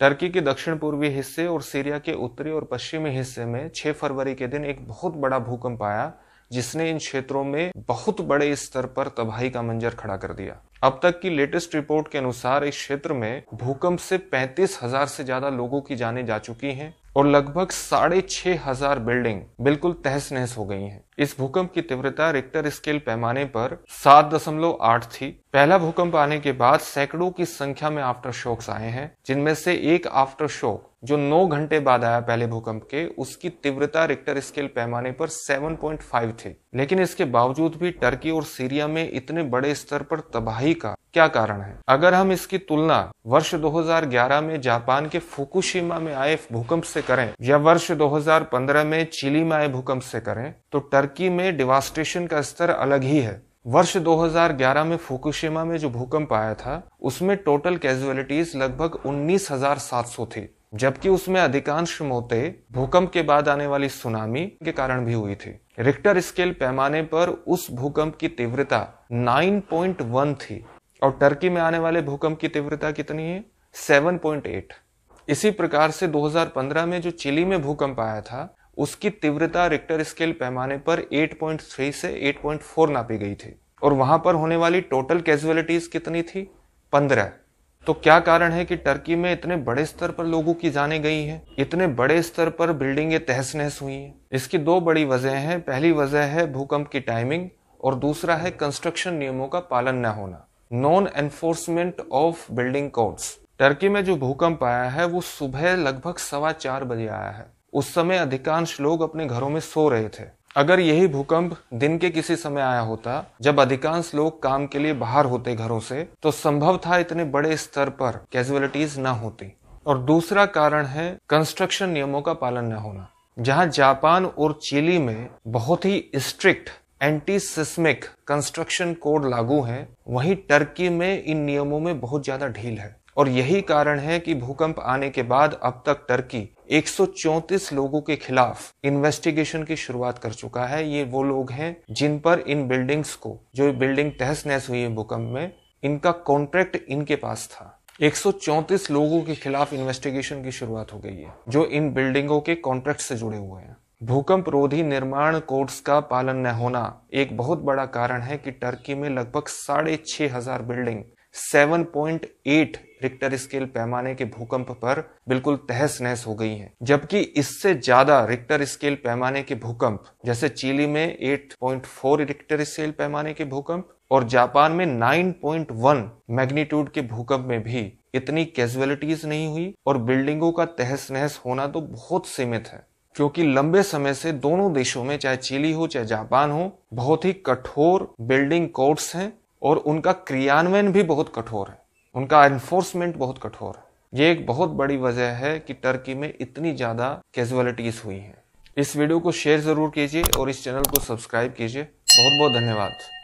Turkey के दक्षिण पूर्वी हिस्से और सीरिया के उत्तरी और पश्चिमी हिस्से में 6 फरवरी के दिन एक बहुत बड़ा भूकंप आया जिसने इन क्षेत्रों में बहुत बड़े स्तर पर तबाही का मंजर खड़ा कर दिया अब तक की लेटेस्ट रिपोर्ट के अनुसार इस क्षेत्र में भूकंप से पैंतीस हजार से ज्यादा लोगों की जाने जा चुकी हैं और लगभग साढ़े छह हजार बिल्डिंग बिल्कुल तहस नहस हो गई हैं। इस भूकंप की तीव्रता रिक्टर स्केल पैमाने पर सात दशमलव आठ थी पहला भूकंप आने के बाद सैकड़ों की संख्या में आफ्टर शोक्स आए हैं जिनमें से एक आफ्टर शोक जो 9 घंटे बाद आया पहले भूकंप के उसकी तीव्रता रिक्टर स्केल पैमाने पर 7.5 थे लेकिन इसके बावजूद भी टर्की और सीरिया में इतने बड़े स्तर पर तबाही का क्या कारण है अगर हम इसकी तुलना वर्ष 2011 में जापान के फुकुशिमा में आए भूकंप से करें या वर्ष 2015 में चिली में आए भूकंप से करें तो टर्की में डिवास्टेशन का स्तर अलग ही है वर्ष 2011 में फुकुशिमा में जो भूकंप आया था उसमें टोटल कैजुअलिटीज लगभग 19,700 थी जबकि उसमें अधिकांश मौतें भूकंप के बाद आने वाली सुनामी के कारण भी हुई थी रिक्टर स्केल पैमाने पर उस भूकंप की तीव्रता 9.1 थी और टर्की में आने वाले भूकंप की तीव्रता कितनी है 7.8 इसी प्रकार से 2015 में जो चिली में भूकंप आया था उसकी तीव्रता रिक्टर स्केल पैमाने पर 8.3 से 8.4 नापी गई थी और वहां पर होने वाली टोटल कैजुअलिटीज कितनी थी पंद्रह तो क्या कारण है कि टर्की में इतने बड़े स्तर पर लोगों की जाने गई है इतने बड़े स्तर पर बिल्डिंगें तहस नहस हुई हैं इसकी दो बड़ी वजह हैं पहली वजह है भूकंप की टाइमिंग और दूसरा है कंस्ट्रक्शन नियमों का पालन न होना non enforcement of building codes Turkey में जो भूकंप आया है वो सुबह लगभग सवा चार बजे आया है उस समय अधिकांश लोग अपने घरों में सो रहे थे अगर यही भूकंप दिन के किसी समय आया होता जब अधिकांश लोग काम के लिए बाहर होते घरों से तो संभव था इतने बड़े स्तर पर कैजुअलिटीज ना होती और दूसरा कारण है कंस्ट्रक्शन नियमों का पालन न होना जहां जापान और चिली में बहुत ही strict anti seismic construction code लागू है वहीं टर्की में इन नियमों में बहुत ज्यादा ढील है और यही कारण है कि भूकंप आने के बाद अब तक टर्की 134 लोगों के खिलाफ इन्वेस्टिगेशन की शुरुआत कर चुका है ये वो लोग हैं जिन पर इन बिल्डिंग्स को जो बिल्डिंग तहस नहस हुई है भूकंप में इनका कॉन्ट्रैक्ट इनके पास था 134 लोगों के खिलाफ इन्वेस्टिगेशन की शुरुआत हो गई है जो इन बिल्डिंगों के कॉन्ट्रैक्ट से जुड़े हुए हैं भूकंप रोधी निर्माण कोड्स का पालन न होना एक बहुत बड़ा कारण है कि टर्की में लगभग साढ़े छह हजार बिल्डिंग 7.8 रिक्टर स्केल पैमाने के भूकंप पर बिल्कुल तहस नहस हो गई हैं जबकि इससे ज्यादा रिक्टर स्केल पैमाने के भूकंप जैसे चिली में 8.4 रिक्टर स्केल पैमाने के भूकंप और जापान में 9.1 मैग्नीट्यूड के भूकंप में भी इतनी कैजुअलिटीज नहीं हुई और बिल्डिंगों का तहस नहस होना तो बहुत सीमित है क्योंकि लंबे समय से दोनों देशों में चाहे चिली हो चाहे जापान हो बहुत ही कठोर बिल्डिंग कोड्स हैं और उनका क्रियान्वयन भी बहुत कठोर है उनका एनफोर्समेंट बहुत कठोर है ये एक बहुत बड़ी वजह है कि टर्की में इतनी ज़्यादा कैजुअलिटीज़ हुई हैं इस वीडियो को शेयर ज़रूर कीजिए और इस चैनल को सब्सक्राइब कीजिए बहुत बहुत धन्यवाद